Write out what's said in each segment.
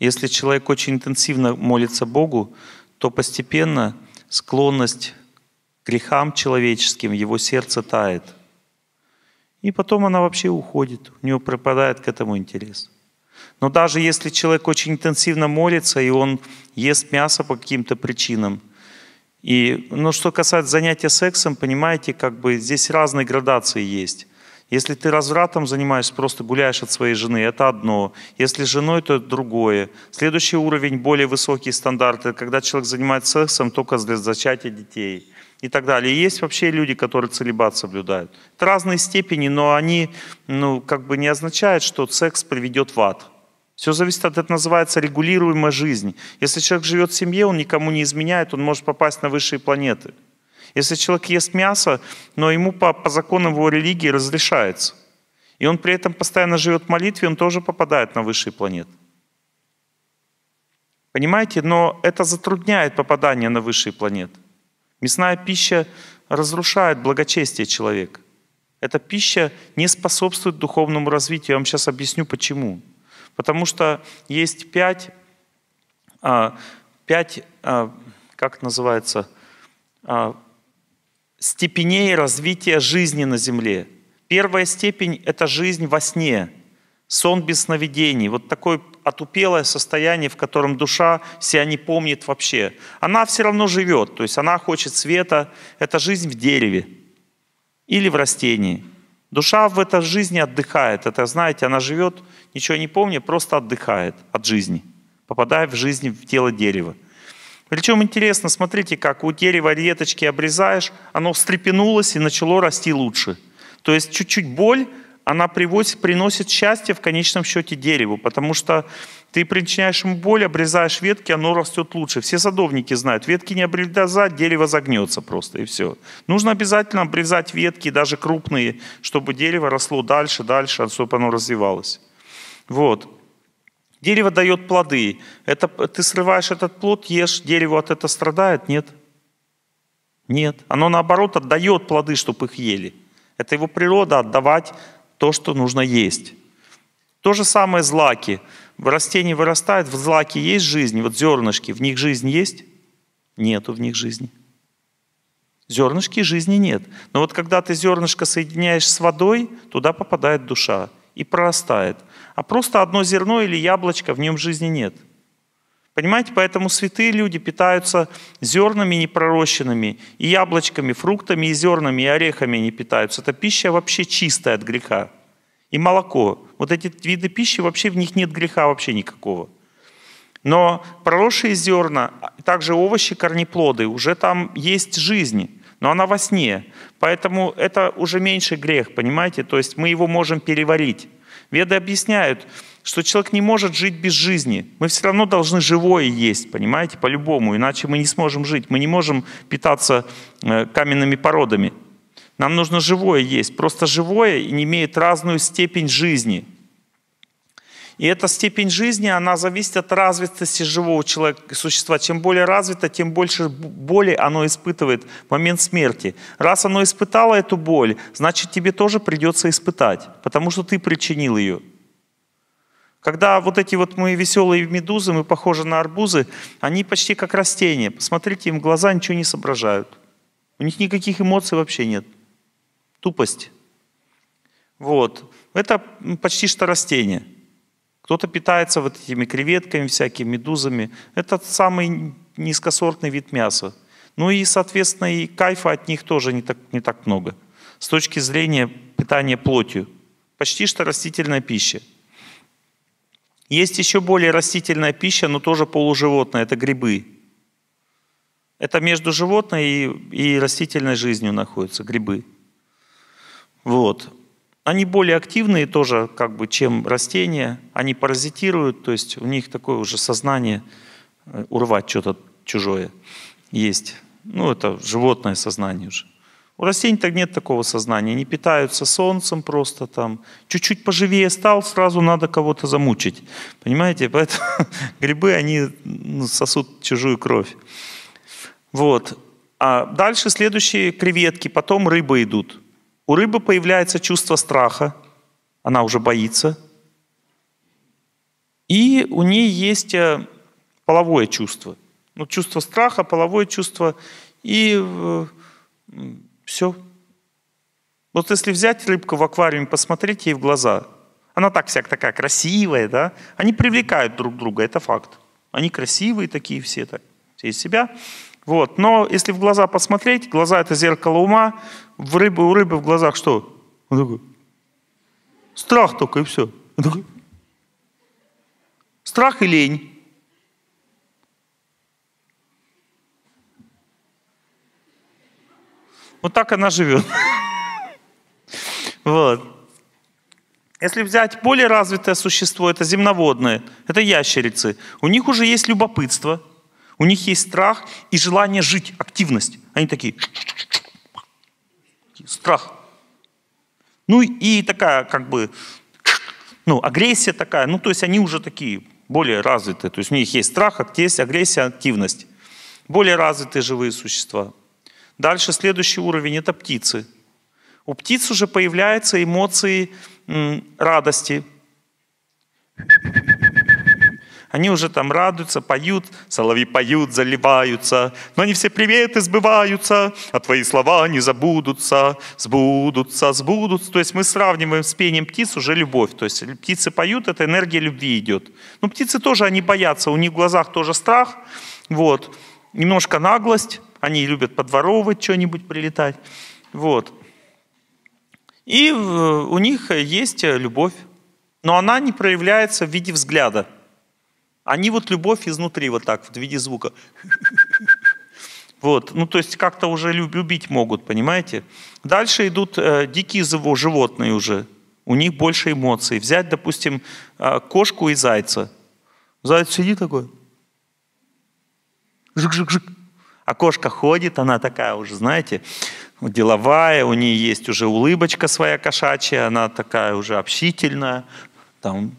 Если человек очень интенсивно молится Богу, то постепенно склонность к грехам человеческим, его сердце тает. И потом она вообще уходит, у него пропадает к этому интерес. Но даже если человек очень интенсивно молится, и он ест мясо по каким-то причинам, и, ну, что касается занятия сексом, понимаете, как бы здесь разные градации есть. Если ты развратом занимаешься, просто гуляешь от своей жены, это одно. Если женой, то это другое. Следующий уровень, более высокие стандарты, когда человек занимается сексом только для зачатия детей и так далее. И есть вообще люди, которые целебат соблюдают. Это разные степени, но они ну, как бы не означают, что секс приведет в ад. Все зависит от, этого. называется регулируемая жизнь. Если человек живет в семье, он никому не изменяет, он может попасть на высшие планеты. Если человек ест мясо, но ему по, по законам его религии разрешается, и он при этом постоянно живет в молитве, он тоже попадает на высшие планеты. Понимаете? Но это затрудняет попадание на высшие планеты. Мясная пища разрушает благочестие человека. Эта пища не способствует духовному развитию. Я вам сейчас объясню, почему. Потому что есть пять, а, пять а, как называется, а, степеней развития жизни на Земле. Первая степень – это жизнь во сне, сон без сновидений. Вот такое отупелое состояние, в котором душа себя не помнит вообще. Она все равно живет, то есть она хочет света. Это жизнь в дереве или в растении. Душа в этой жизни отдыхает. Это, знаете, она живет, ничего не помнит, просто отдыхает от жизни, попадая в жизнь в тело дерева. Причем интересно, смотрите, как у дерева веточки обрезаешь, оно встрепенулось и начало расти лучше. То есть чуть-чуть боль, она привозит, приносит счастье в конечном счете дереву, потому что ты причиняешь ему боль, обрезаешь ветки, оно растет лучше. Все садовники знают, ветки не обрезать, дерево загнется просто, и все. Нужно обязательно обрезать ветки, даже крупные, чтобы дерево росло дальше, дальше, чтобы оно развивалось. Вот. Дерево дает плоды. Это, ты срываешь этот плод, ешь, дерево от этого страдает? Нет. Нет. Оно наоборот отдает плоды, чтобы их ели. Это его природа отдавать то, что нужно есть. То же самое злаки. Растение вырастает, в злаке есть жизнь, вот зернышки, в них жизнь есть? Нету в них жизни. Зернышки жизни нет. Но вот когда ты зернышко соединяешь с водой, туда попадает душа и прорастает. А просто одно зерно или яблочко, в нем жизни нет. Понимаете, поэтому святые люди питаются зернами непророщенными, и яблочками, фруктами, и зернами, и орехами не питаются. Это пища вообще чистая от греха. И молоко. Вот эти виды пищи, вообще в них нет греха вообще никакого. Но проросшие зерна, а также овощи, корнеплоды, уже там есть жизнь но она во сне. Поэтому это уже меньший грех, понимаете? То есть мы его можем переварить. Веды объясняют, что человек не может жить без жизни. Мы все равно должны живое есть, понимаете, по-любому, иначе мы не сможем жить, мы не можем питаться э, каменными породами. Нам нужно живое есть, просто живое имеет разную степень жизни – и эта степень жизни, она зависит от развитости живого человека, существа. Чем более развито, тем больше боли оно испытывает в момент смерти. Раз оно испытало эту боль, значит тебе тоже придется испытать, потому что ты причинил ее. Когда вот эти вот мои веселые медузы, мы похожи на арбузы, они почти как растения. Посмотрите, им глаза ничего не соображают. У них никаких эмоций вообще нет. Тупость. Вот. Это почти что растение. Кто-то питается вот этими креветками, всякими медузами. Это самый низкосортный вид мяса. Ну и, соответственно, и кайфа от них тоже не так, не так много. С точки зрения питания плотью. Почти что растительная пища. Есть еще более растительная пища, но тоже полуживотная. Это грибы. Это между животной и, и растительной жизнью находятся грибы. Вот. Они более активные тоже, как бы, чем растения. Они паразитируют, то есть у них такое уже сознание э, урвать что-то чужое есть. Ну, это животное сознание уже. У растений так нет такого сознания. Они питаются солнцем просто там. Чуть-чуть поживее стал, сразу надо кого-то замучить. Понимаете? Поэтому грибы, они ну, сосут чужую кровь. Вот. А дальше следующие креветки, потом рыбы идут. У рыбы появляется чувство страха, она уже боится. И у ней есть э, половое чувство. Ну, чувство страха, половое чувство и э, все. Вот если взять рыбку в аквариуме, посмотреть ей в глаза, она так вся такая красивая, да? Они привлекают друг друга, это факт. Они красивые такие все, так, все из себя. Вот. Но если в глаза посмотреть, глаза — это зеркало ума, в рыбы, у рыбы в глазах что? Он такой, страх только и все. Он такой, страх и лень. Вот так она живет. Вот. Если взять более развитое существо, это земноводное, это ящерицы. У них уже есть любопытство – у них есть страх и желание жить, активность. Они такие, страх. Ну и такая как бы, ну агрессия такая, ну то есть они уже такие более развитые. То есть у них есть страх, есть агрессия, активность. Более развитые живые существа. Дальше следующий уровень – это птицы. У птиц уже появляются эмоции радости. Они уже там радуются, поют, соловьи поют, заливаются. Но они все приветы сбываются, а твои слова не забудутся, сбудутся, сбудутся. То есть мы сравниваем с пением птиц уже любовь. То есть птицы поют, это энергия любви идет. Но ну, птицы тоже, они боятся, у них в глазах тоже страх. Вот. Немножко наглость, они любят подворовывать что-нибудь, прилетать. Вот. И э, у них есть любовь, но она не проявляется в виде взгляда. Они вот любовь изнутри вот так вот в виде звука. Вот, ну то есть как-то уже любить могут, понимаете? Дальше идут э, дикие животные уже. У них больше эмоций. Взять, допустим, э, кошку и зайца. Заяц сидит такой. Жик-жик-жик. А кошка ходит, она такая уже, знаете, деловая, у нее есть уже улыбочка своя кошачья, она такая уже общительная, там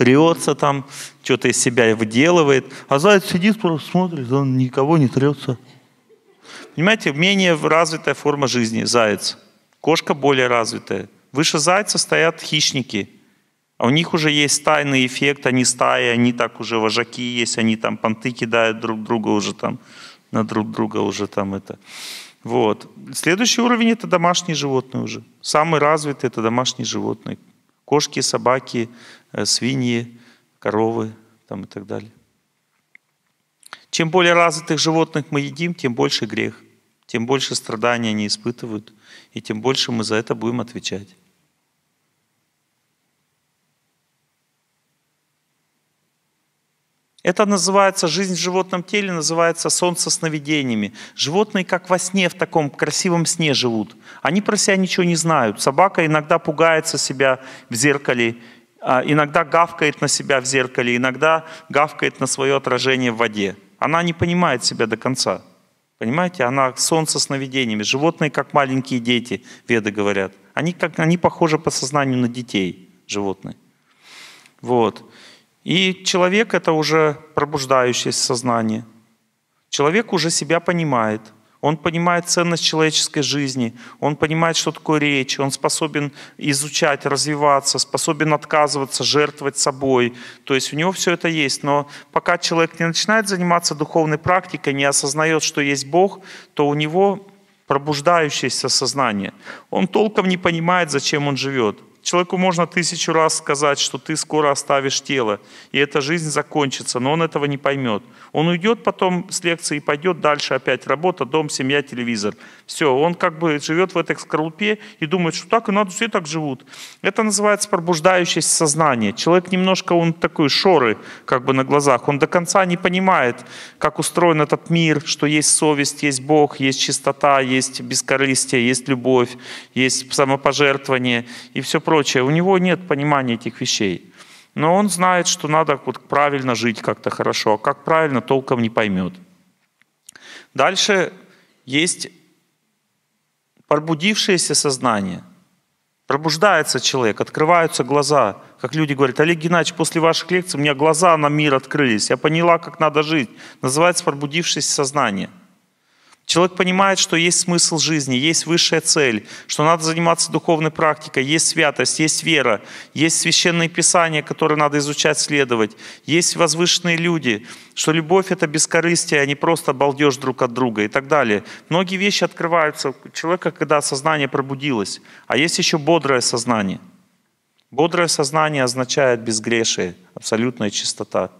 трется там, что-то из себя выделывает. А заяц сидит, просто смотрит, он никого не трется. Понимаете, менее развитая форма жизни заяц. Кошка более развитая. Выше зайца стоят хищники. А у них уже есть тайный эффект, они стаи, они так уже вожаки есть, они там понты кидают друг друга уже там, на друг друга уже там это. Вот. Следующий уровень – это домашние животные уже. Самый развитый – это домашние животные. Кошки, собаки, э, свиньи, коровы там и так далее. Чем более развитых животных мы едим, тем больше грех, тем больше страдания они испытывают, и тем больше мы за это будем отвечать. Это называется, жизнь в животном теле называется солнце со сновидениями. Животные как во сне в таком красивом сне живут. Они про себя ничего не знают. Собака иногда пугается себя в зеркале, а, иногда гавкает на себя в зеркале, иногда гавкает на свое отражение в воде. Она не понимает себя до конца. Понимаете, она солнце со сновидениями. Животные как маленькие дети, веды говорят. Они, как, они похожи по сознанию на детей, животные. Вот. И человек — это уже пробуждающееся сознание. Человек уже себя понимает. Он понимает ценность человеческой жизни, он понимает, что такое речь, он способен изучать, развиваться, способен отказываться, жертвовать собой. То есть у него все это есть. Но пока человек не начинает заниматься духовной практикой, не осознает, что есть Бог, то у него пробуждающееся сознание. Он толком не понимает, зачем он живет. Человеку можно тысячу раз сказать, что ты скоро оставишь тело, и эта жизнь закончится, но он этого не поймет. Он уйдет потом с лекции и пойдет дальше опять работа, дом, семья, телевизор. Все, он как бы живет в этой скорлупе и думает, что так и надо, все так живут. Это называется пробуждающееся сознание. Человек немножко, он такой шоры как бы на глазах, он до конца не понимает, как устроен этот мир, что есть совесть, есть Бог, есть чистота, есть бескорыстие, есть любовь, есть самопожертвование, и все прочее. У него нет понимания этих вещей. Но он знает, что надо вот правильно жить как-то хорошо, а как правильно толком не поймет. Дальше есть пробудившееся сознание. Пробуждается человек, открываются глаза. Как люди говорят, Олег Геннадьевич, после ваших лекций у меня глаза на мир открылись, я поняла, как надо жить. Называется пробудившееся сознание – Человек понимает, что есть смысл жизни, есть высшая цель, что надо заниматься духовной практикой, есть святость, есть вера, есть священные писания, которые надо изучать, следовать, есть возвышенные люди, что любовь — это бескорыстие, а не просто балдеж друг от друга и так далее. Многие вещи открываются у человека, когда сознание пробудилось. А есть еще бодрое сознание. Бодрое сознание означает безгрешие, абсолютная чистота.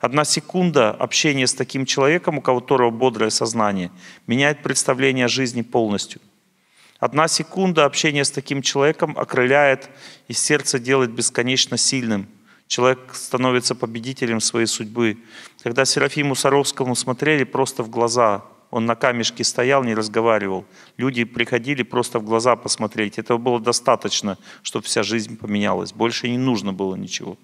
Одна секунда общения с таким человеком, у которого бодрое сознание, меняет представление о жизни полностью. Одна секунда общения с таким человеком окрыляет и сердце делает бесконечно сильным. Человек становится победителем своей судьбы. Когда Серафиму Саровскому смотрели просто в глаза, он на камешке стоял, не разговаривал. Люди приходили просто в глаза посмотреть. Этого было достаточно, чтобы вся жизнь поменялась. Больше не нужно было ничего.